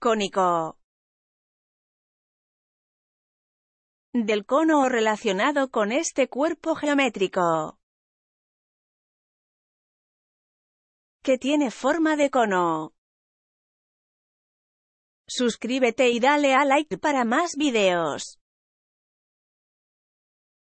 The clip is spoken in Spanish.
cónico del cono o relacionado con este cuerpo geométrico que tiene forma de cono. Suscríbete y dale a like para más videos.